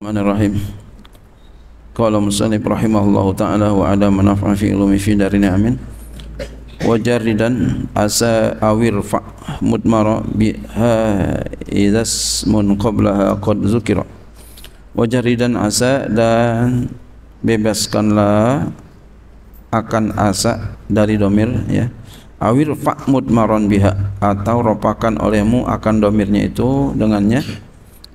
Bismillahirrahmanirrahim. Qala musannif rahimahullahu taala wa ala manafa'a fi dari fi darin amin. Wa jaridan asa awir fa mudmara biha idas mun qablaha qad zukira. Wa jaridan asa dan bebaskanlah akan asa dari domir ya. Awir fa mudmaron biha atau ropakan olehmu akan domirnya itu dengannya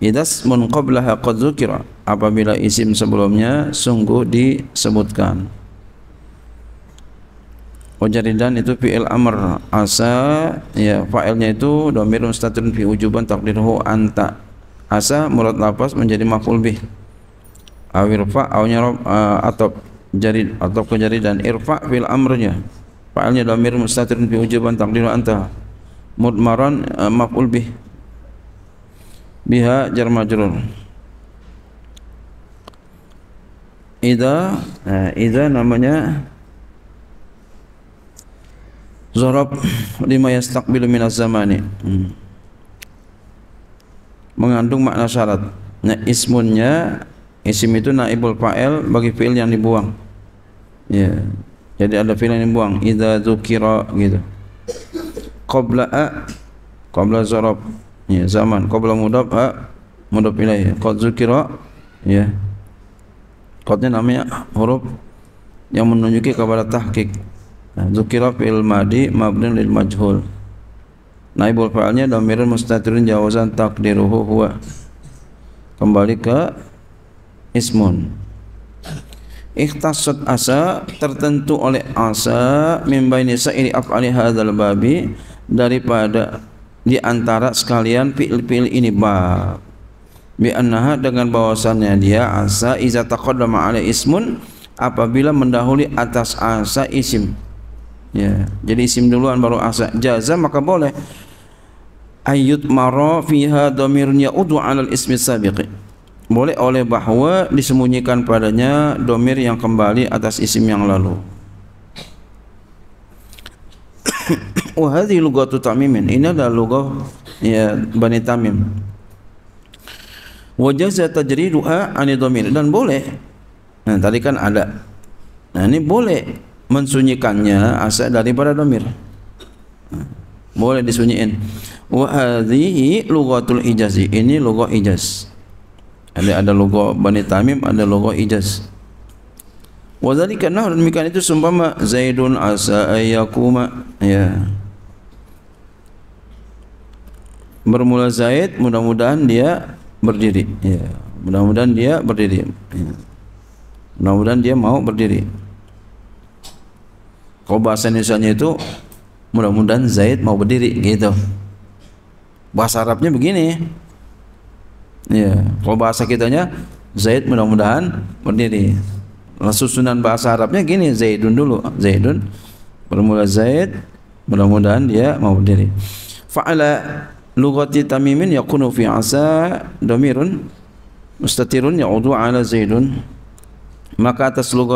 Idasmun qablaha qad zukira apabila isim sebelumnya sungguh disebutkan. Wajaridan itu fi'il amr asa ya fa'ilnya itu domir mustatun fi ujuban takdirhu anta asa murad lapas menjadi maf'ul bih awirfa fa awnya rob uh, eh, atau jari atau kejari dan irfa fil amrnya fa'ilnya domir mustatun fi ujuban takdirhu anta mudmaran uh, maf'ul bih biha jar majrur idza nah eh, idza namanya zarab lima yastaqbilu minaz zamani hmm. mengandung makna syarat nah ismunnya isim itu naibul fa'il bagi fi'il yang dibuang ya yeah. jadi ada fi'il yang dibuang idza dzukira gitu qabla a qabla zarab ya zaman qabla mudab ha mudab ilaih qad zukira ya qadnya namanya huruf yang menunjuki kepada tahqiq nah, zukira fi'il madi lil majhul naibul fa'alnya dhamirun mustatirun jawazan takdiruhu huwa kembali ke ismun ikhtasat asa tertentu oleh asa mimbaini sa'iri af'ali hadzal babi daripada di antara sekalian fi'il-fi'il ini bab bi annaha dengan bahwasannya dia asa iza taqaddama ala ismun apabila mendahului atas asa isim ya jadi isim duluan baru asa jaza maka boleh ayyut mara fiha dhamirnya udu ala ismi sabiqi boleh oleh bahwa disembunyikan padanya domir yang kembali atas isim yang lalu Wahadi oh, lugatu tamimin. Ini adalah lugah ya, Bani Tamim. Wajaza tajriduha domir Dan boleh. Nah tadi kan ada. Nah ini boleh mensunyikannya asal daripada domir. boleh boleh disunyiin. Wahadihi lugatul ijazi. Ini lugah ijaz. Ada ada lugah Bani Tamim, ada lugah ijaz. Wadhalika nahru demikian itu seumpama Zaidun asa ayakuma ya bermula Zaid mudah-mudahan dia berdiri ya mudah-mudahan dia berdiri ya. mudah-mudahan dia mau berdiri kalau bahasa Indonesia itu mudah-mudahan Zaid mau berdiri gitu bahasa Arabnya begini ya kalau bahasa kitanya Zaid mudah-mudahan berdiri nah, susunan bahasa Arabnya gini Zaidun dulu Zaidun bermula Zaid mudah-mudahan dia mau berdiri fa'ala lugati tamimin yakunu fi asa domirun mustatirun yaudu ala zaidun maka atas lugu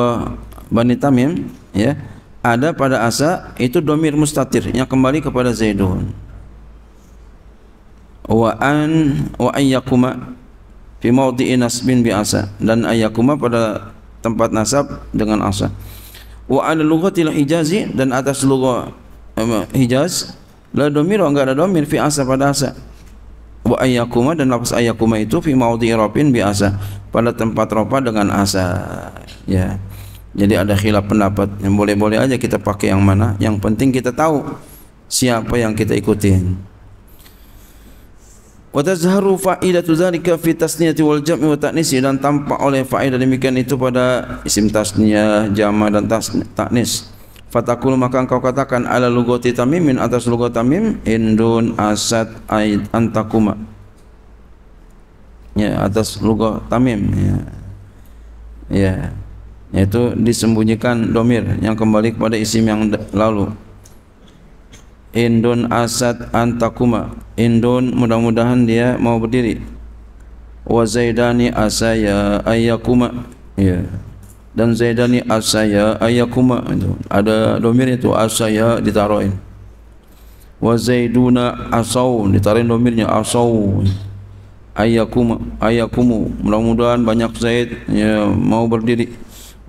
bani tamim ya ada pada asa itu domir mustatir yang kembali kepada zaidun wa an wa ayyakuma fi mawdi'i nasbin bi asa dan ayyakuma pada tempat nasab dengan asa wa ala lugati hijazi dan atas lugu hijaz La domiro enggak ada domir fi asa pada asa. Wa ayakuma dan lafaz ayakuma itu fi maudhi irafin bi pada tempat ropa dengan asa. Ya. Jadi ada khilaf pendapat yang boleh-boleh aja kita pakai yang mana. Yang penting kita tahu siapa yang kita ikutin. Wa tazharu faidatu dzalika fi tasniyati wal jam'i wa ta'nisi dan tampak oleh faedah demikian itu pada isim tasniyah, jama' dan taknis. Fatakul maka engkau katakan ala lugoti tamimin atas lugot tamim indun asad ait antakuma. Ya atas lugot tamim. Ya. ya. Yaitu disembunyikan domir yang kembali kepada isim yang lalu. Indun asad antakuma. Indun mudah-mudahan dia mau berdiri. Wa zaidani asaya ayakuma. Ya. Yeah. dan zaidani asaya ayakuma ada domirnya itu asaya ditaroin. wa zaiduna asau ditaruhin domirnya asau ayakuma ayakumu mudah-mudahan banyak zaid ya, mau berdiri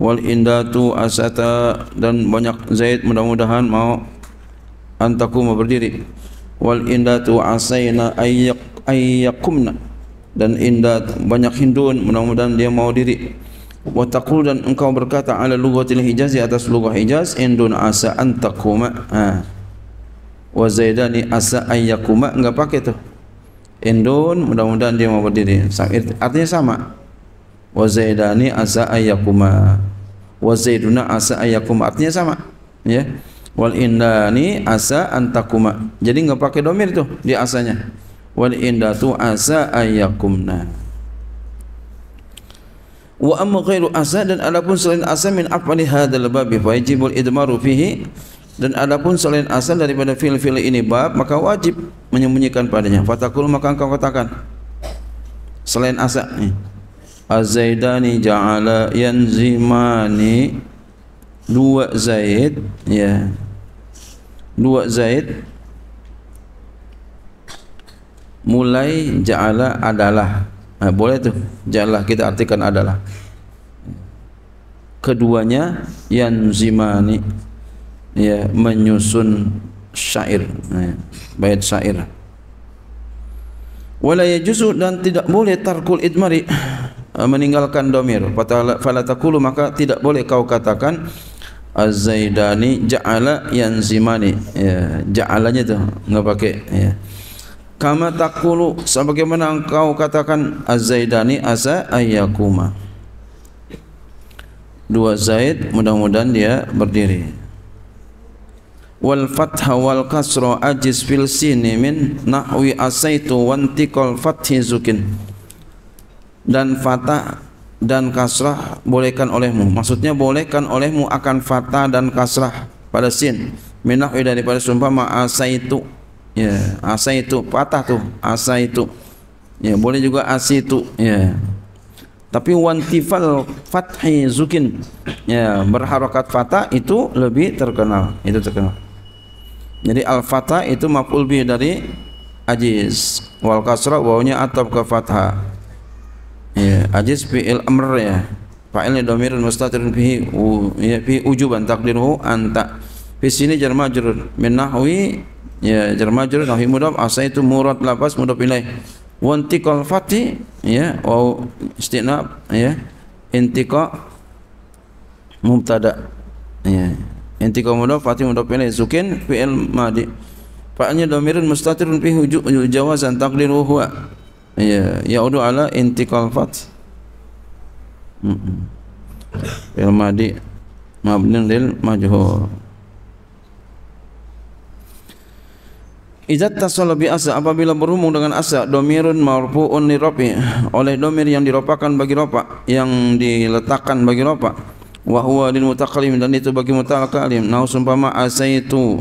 wal indatu asata dan banyak zaid mudah-mudahan mau antakuma berdiri wal indatu asaina ayak ayakumna dan indat banyak hindun mudah-mudahan dia mau diri wa taqul dan engkau berkata ala lughatil hijaz di atas lughah hijaz in asa an taquma ha. wa zaidani asa an enggak pakai tu in mudah-mudahan dia mau berdiri artinya sama wa zaidani asa an yakuma wa zaiduna asa an artinya sama ya wal indani asa an jadi enggak pakai domir tu di asanya wal indatu asa an wa amma ghairu asad dan adapun selain asad min afali hadzal bab fa yajibul idmaru fihi dan adapun selain asal daripada fil-fil ini bab maka wajib menyembunyikan padanya fatakul maka engkau katakan selain asal ni azaidani ja'ala yanzimani dua zaid ya dua zaid mulai ja'ala adalah Nah, ha, boleh tu. Janganlah kita artikan adalah. Keduanya yang zimani ya menyusun syair, ya, bait syair. Wala yajuzu dan tidak boleh tarkul idmari ha, meninggalkan domir fala takulu maka tidak boleh kau katakan az-zaidani ja'ala yanzimani ya ja'alanya tu enggak pakai ya kama takulu sebagaimana engkau katakan az-zaidani asa ayyakuma dua zaid mudah-mudahan dia berdiri wal fatha wal kasra ajiz fil sini min nahwi asaitu wantikal fathi zukin dan fatah dan kasrah bolehkan olehmu maksudnya bolehkan olehmu akan fatah dan kasrah pada sin minahwi daripada sumpah ma'asaitu ya asa itu patah tuh asa itu ya boleh juga asi itu ya tapi wantifal fathi zukin ya berharokat fatah itu lebih terkenal itu terkenal jadi al fatah itu maf'ul bi dari ajiz wal kasra wawunya atab ke fathah ya ajiz fi'il amr ya fa'ilnya domirun mustatirun fihi ya fi ujuban takdiruhu anta Di sini jar majrur min ya jar majrur nahwi asa ah, itu murad lapas mudhaf ilaih. Wa intiqal ya wa istinab ya intiqa mubtada ya. Intiqa mudhaf fati mudhaf ilaih sukin fi'il madi. Fa'nya dhamirun mustatirun fi wujub jawazan takdir huwa. Ya, ya udu ala intiqal fat. Hmm. Fi'il madi mabnin lil majhur. Izat tasallu bi asa apabila berhubung dengan asa domirun marfuun oni ropi oleh domir yang diropakan bagi ropa yang diletakkan bagi ropa. wa huwa lil dan itu bagi mutakallim Nausumpama sumpama itu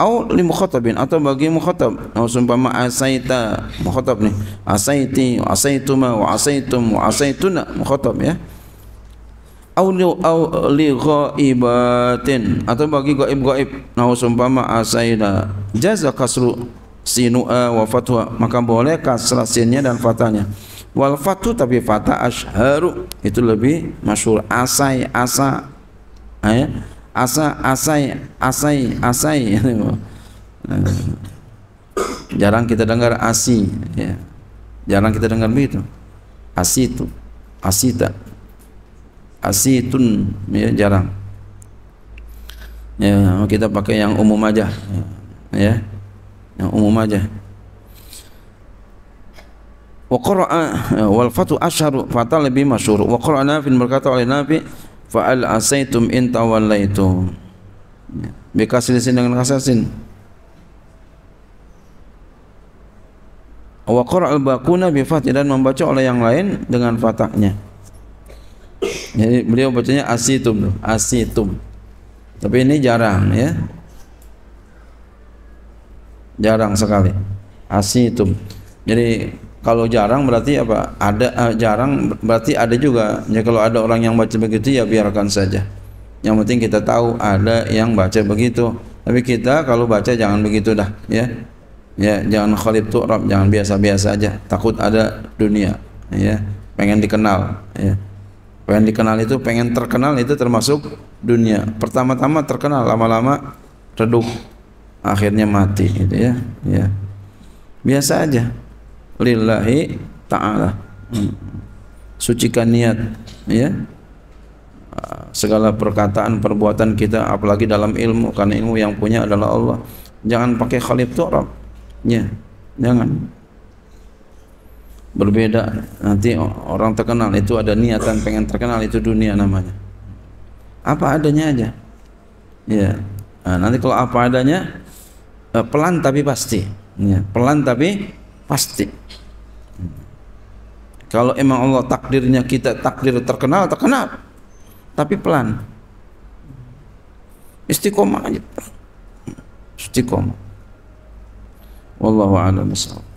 aw li mukhatabin atau bagi mukhatab nau sumpama asaita mukhatab ni asaiti asaituma wa asaitum wa asaituna mukhatab ya au au e, li ghaibatin atau bagi gaib gaib nah seumpama asaida jaza kasru sinua e, wa fatwa maka boleh kasra sinnya dan fatanya wal fatu tapi fata asharu itu lebih masyhur asai asa ya asa asai asai asai jarang kita dengar asi ya jarang kita dengar begitu asitu asita asitun ya, jarang ya kita pakai yang umum aja ya yang umum aja wa qara'a wal fatu asharu fata lebih masyhur wa qara'a nafi berkata oleh nabi fa al asaitum in tawallaitu bekas ya, di dengan kasasin wa qara'a al bakuna bi fath dan membaca oleh yang lain dengan fataknya. Jadi beliau bacanya asitum, asitum. Tapi ini jarang ya. Jarang sekali. Asitum. Jadi kalau jarang berarti apa? Ada uh, jarang berarti ada juga. Ya kalau ada orang yang baca begitu ya biarkan saja. Yang penting kita tahu ada yang baca begitu. Tapi kita kalau baca jangan begitu dah, ya. Ya, jangan khalif tu'rab, jangan biasa-biasa aja. Takut ada dunia, ya. Pengen dikenal, ya pengen dikenal itu pengen terkenal itu termasuk dunia pertama-tama terkenal lama-lama redup akhirnya mati gitu ya ya biasa aja lillahi ta'ala hmm. sucikan niat ya segala perkataan perbuatan kita apalagi dalam ilmu karena ilmu yang punya adalah Allah jangan pakai khalif tu'rab ya jangan berbeda nanti orang terkenal itu ada niatan pengen terkenal itu dunia namanya apa adanya aja ya nah, nanti kalau apa adanya eh, pelan tapi pasti ya pelan tapi pasti kalau emang Allah takdirnya kita takdir terkenal terkenal tapi pelan istiqomah aja istiqomah wallahu a'lam bishawab